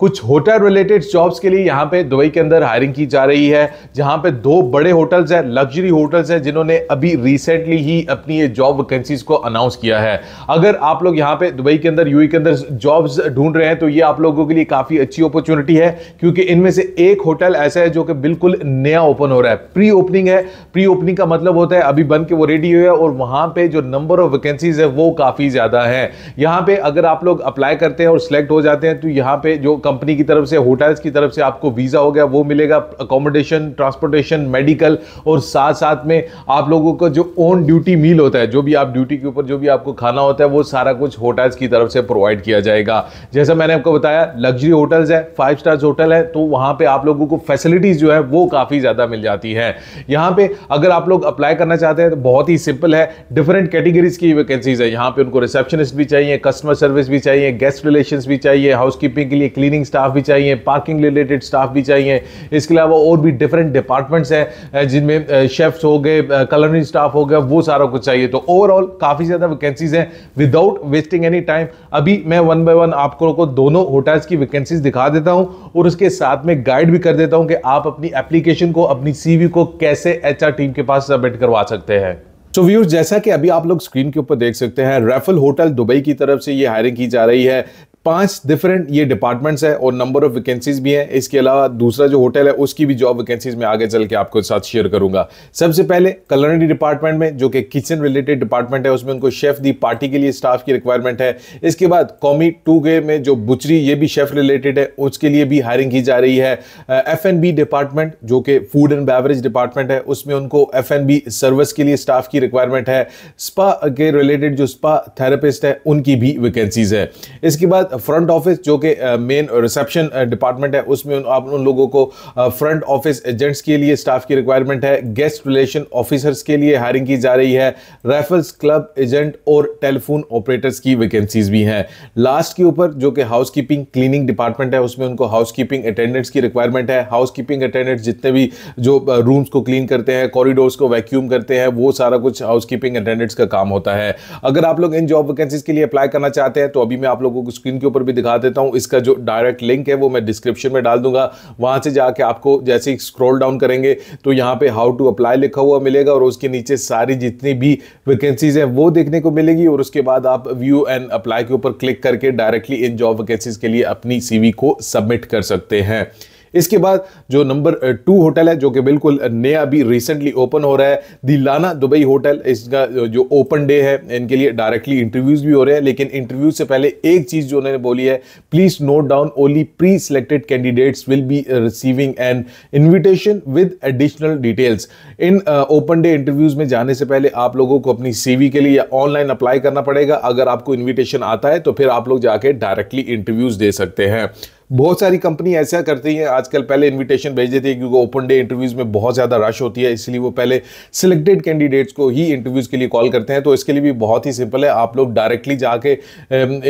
कुछ hotel related jobs के लिए यहाँ पे दुबई के अंदर हायरिंग की जा रही है जहाँ पे दो बड़े होटल्स हैं लग्जरी होटल्स हैं जिन्होंने अभी रिसेंटली ही अपनी ये जॉब वैकेंसीज को अनाउंस किया है अगर आप लोग यहाँ पे दुबई के अंदर यू के अंदर जॉब्स ढूंढ रहे हैं तो ये आप लोगों के लिए काफ़ी अच्छी अपॉर्चुनिटी है क्योंकि इनमें से एक होटल ऐसा है जो कि बिल्कुल नया ओपन हो रहा है प्री ओपनिंग है प्री ओपनिंग का मतलब होता है अभी बन के वो रेडी हुआ है और वहाँ पे जो नंबर ऑफ वैकेंसीज है वो काफ़ी ज़्यादा है यहाँ पे अगर आप लोग अप्लाई करते हैं और सिलेक्ट हो जाते हैं तो यहाँ पे जो कंपनी की तरफ से होटल्स की तरफ से आपको वीज़ा हो गया वो मिलेगा अकोमोडेशन ट्रांसपोर्टेशन मेडिकल और साथ साथ में आप लोगों का जो ऑन ड्यूटी मील होता है जो भी आप ड्यूटी के ऊपर जो भी आपको खाना होता है वो सारा कुछ होटल्स की तरफ से प्रोवाइड किया जाएगा जैसा मैंने आपको बताया लग्जरी होटल्स है फाइव स्टार्स होटल है तो वहाँ पर आप लोगों को फैसिलिटीज़ जो है वो काफ़ी ज़्यादा मिल जाती है यहाँ पर अगर आप लोग अप्लाई करना चाहते हैं तो बहुत ही सिंपल है डिफरेंट कैटेगरीज की वैकेंसीज है यहाँ पे उनको रिसेप्शनिस्ट भी चाहिए कस्टमर सर्विस भी चाहिए गेस्ट रिलेशन भी चाहिए हाउस के लिए क्लीनिंग क्लीनिंग स्टाफ भी चाहिए पार्किंग रिलेटेड स्टाफ भी चाहिए इसके अलावा और भी डिफरेंट डिपार्टमेंट्स हैं जिनमें शेफ्स हो गए कलरिंग स्टाफ हो गया वो सारा कुछ चाहिए तो ओवरऑल काफ़ी ज़्यादा वैकेंसीज हैं विदाउट वेस्टिंग एनी टाइम अभी मैं वन बाय वन आप को दोनों होटल्स की वैकेंसीज दिखा देता हूँ और उसके साथ में गाइड भी कर देता हूँ कि आप अपनी एप्लीकेशन को अपनी सी को कैसे एच टीम के पास सबमिट करवा सकते हैं तो व्यूर्स जैसा कि अभी आप लोग स्क्रीन के ऊपर देख सकते हैं रेफल होटल दुबई की तरफ से ये हायरिंग की जा रही है पांच डिफरेंट ये डिपार्टमेंट्स है और नंबर ऑफ वैकेंसीज भी हैं इसके अलावा दूसरा जो होटल है उसकी भी जॉब वैकेंसीज में आगे चल के आपको साथ शेयर करूंगा सबसे पहले कलरनरी डिपार्टमेंट में जो कि किचन रिलेटेड डिपार्टमेंट है उसमें उनको शेफ दी पार्टी के लिए स्टाफ की रिक्वायरमेंट है इसके बाद कॉमी टू के में जो बुचरी ये भी शेफ रिलेटेड है उसके लिए भी हायरिंग की जा रही है एफ एन बी डिपार्टमेंट जो कि फूड एंड बेवरेज डिपार्टमेंट है उसमें उनको एफ एन बी सर्विस के लिए स्टाफ की रिक्वायरमेंट है स्पा के रिलेटेड जो स्पा थेरेपिस्ट है उनकी भी वैकेंसीज है इसके बाद फ्रंट ऑफिस जो कि मेन रिसेप्शन डिपार्टमेंट है उसमें उन, आप उन लोगों को फ्रंट ऑफिस एजेंट्स के लिए स्टाफ की रिक्वायरमेंट है गेस्ट रिलेशन ऑफिसर्स के लिए हायरिंग की जा रही है रेफरल्स क्लब एजेंट और टेलीफोन ऑपरेटर्स की वैकेंसीज भी हैं लास्ट के ऊपर जो कि हाउस कीपिंग क्लीनिंग डिपार्टमेंट है उसमें उनको हाउस कीपिंग अटेंडेंट्स की रिक्वायरमेंट है हाउस कीपिंग अटेंडेंट्स जितने भी जो रूम्स uh, को क्लीन करते हैं कॉरिडोर्स को वैक्यूम करते हैं वो सारा कुछ हाउस कीपिंग अटेंडेंट्स का काम होता है अगर आप लोग इन जॉब वैकेंसीज के लिए अप्लाई करना चाहते हैं तो अभी मैं आप लोगों को स्क्रीन स्क्रीन के ऊपर भी दिखा देता हूँ इसका जो डायरेक्ट लिंक है वो मैं डिस्क्रिप्शन में डाल दूंगा वहाँ से जाके आपको जैसे ही स्क्रॉल डाउन करेंगे तो यहाँ पे हाउ टू अप्लाई लिखा हुआ मिलेगा और उसके नीचे सारी जितनी भी वैकेंसीज हैं वो देखने को मिलेगी और उसके बाद आप व्यू एंड अप्लाई के ऊपर क्लिक करके डायरेक्टली इन जॉब वैकेंसीज के लिए अपनी सी को सबमिट कर सकते हैं इसके बाद जो नंबर टू होटल है जो कि बिल्कुल नया भी रिसेंटली ओपन हो रहा है दी लाना दुबई होटल इसका जो ओपन डे है इनके लिए डायरेक्टली इंटरव्यूज़ भी हो रहे हैं लेकिन इंटरव्यू से पहले एक चीज़ जो उन्होंने बोली है please note down only pre selected candidates will be receiving an invitation with additional details in open day interviews में जाने से पहले आप लोगों को अपनी सीवी के लिए या ऑनलाइन अप्लाई करना पड़ेगा अगर आपको इन्विटेशन आता है तो फिर आप लोग जाके डायरेक्टली इंटरव्यूज़ दे सकते हैं बहुत सारी कंपनी ऐसा करती हैं आजकल पहले इनविटेशन भेज देती है क्योंकि ओपन डे इंटरव्यूज़ में बहुत ज़्यादा रश होती है इसलिए वो पहले सिलेक्टेड कैंडिडेट्स को ही इंटरव्यूज़ के लिए कॉल करते हैं तो इसके लिए भी बहुत ही सिंपल है आप लोग डायरेक्टली जाके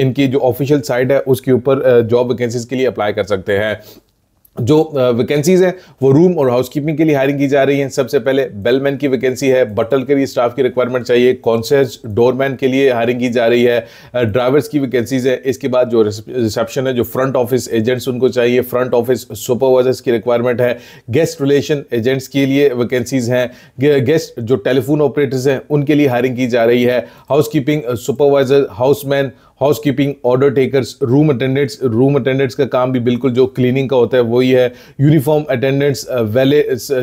इनकी जो ऑफिशियल साइट है उसके ऊपर जॉब वैकेंसीज के लिए अप्लाई कर सकते हैं जो वैकेंसीज़ हैं वो रूम और हाउसकीपिंग के लिए हायरिंग की जा रही हैं सबसे पहले बेलमैन की वैकेंसी है बटल के लिए स्टाफ की रिक्वायरमेंट चाहिए कॉन्सर्ज डोरमैन के लिए हायरिंग की जा रही है ड्राइवर्स की वैकेंसीज़ है इसके बाद जो रिसेप्शन है जो फ्रंट ऑफिस एजेंट्स उनको चाहिए फ्रंट ऑफिस सुपरवाइजर्स की रिक्वायरमेंट है गेस्ट रिलेशन एजेंट्स के लिए वैकेंसीज़ हैं गेस्ट जो टेलीफोन ऑपरेटर्स हैं उनके लिए हायरिंग की जा रही है housekeeping supervisor houseman housekeeping order takers room attendants room attendants का काम भी बिल्कुल जो क्लीनिंग का होता है वही है यूनिफॉर्म अटेंडेंट्स वेले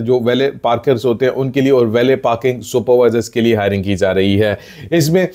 जो वेले पार्कर्स होते हैं उनके लिए और वेले पार्किंग सुपरवाइजर्स के लिए हायरिंग की जा रही है इसमें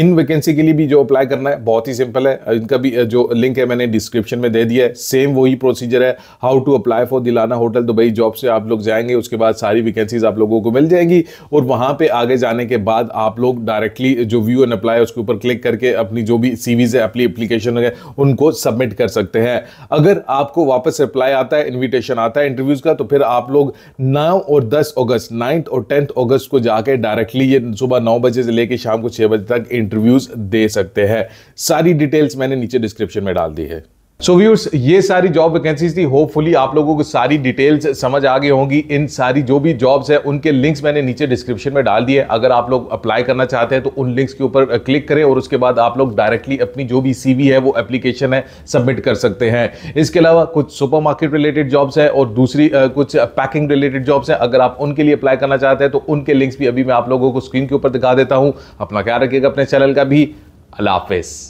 इन वैकेंसी के लिए भी जो अप्लाई करना है बहुत ही सिंपल है इनका भी जो लिंक है मैंने डिस्क्रिप्शन में दे दिया है सेम वही प्रोसीजर है हाउ टू अप्लाई फॉर दिलाना होटल दुबई जॉब से आप लोग जाएंगे उसके बाद सारी वैकेंसीज आप लोगों को मिल जाएंगी और वहाँ पर आगे जाने के बाद आप लोग डायरेक्टली जो व्यू एंड अप्लाई उसके ऊपर क्लिक करके अपनी जो भी भी सीवीज है अपनी एप्लीकेशन वगैरह उनको सबमिट कर सकते हैं अगर आपको वापस रिप्लाई आता है इन्विटेशन आता है इंटरव्यूज़ का तो फिर आप लोग नौ और दस अगस्त नाइन्थ और टेंथ अगस्त को जाके डायरेक्टली ये सुबह नौ बजे से लेकर शाम को छः बजे तक इंटरव्यूज़ दे सकते हैं सारी डिटेल्स मैंने नीचे डिस्क्रिप्शन में डाल दी है सो so व्यूर्स ये सारी जॉब वैकेंसीज थी होपफुली आप लोगों को सारी डिटेल्स समझ आ गई होंगी इन सारी जो भी जॉब्स हैं उनके लिंक्स मैंने नीचे डिस्क्रिप्शन में डाल दिए अगर आप लोग अप्लाई करना चाहते हैं तो उन लिंक्स के ऊपर क्लिक करें और उसके बाद आप लोग डायरेक्टली अपनी जो भी सी है वो एप्लीकेशन है सबमिट कर सकते हैं इसके अलावा कुछ सुपर मार्केट रिलेटेड जॉब्स हैं और दूसरी कुछ पैकिंग रिलेटेड जॉब्स हैं अगर आप उनके लिए अप्लाई करना चाहते हैं तो उनके लिंक्स भी अभी मैं आप लोगों को स्क्रीन के ऊपर दिखा देता हूँ अपना ख्याल रखिएगा अपने चैनल का भी हाफिज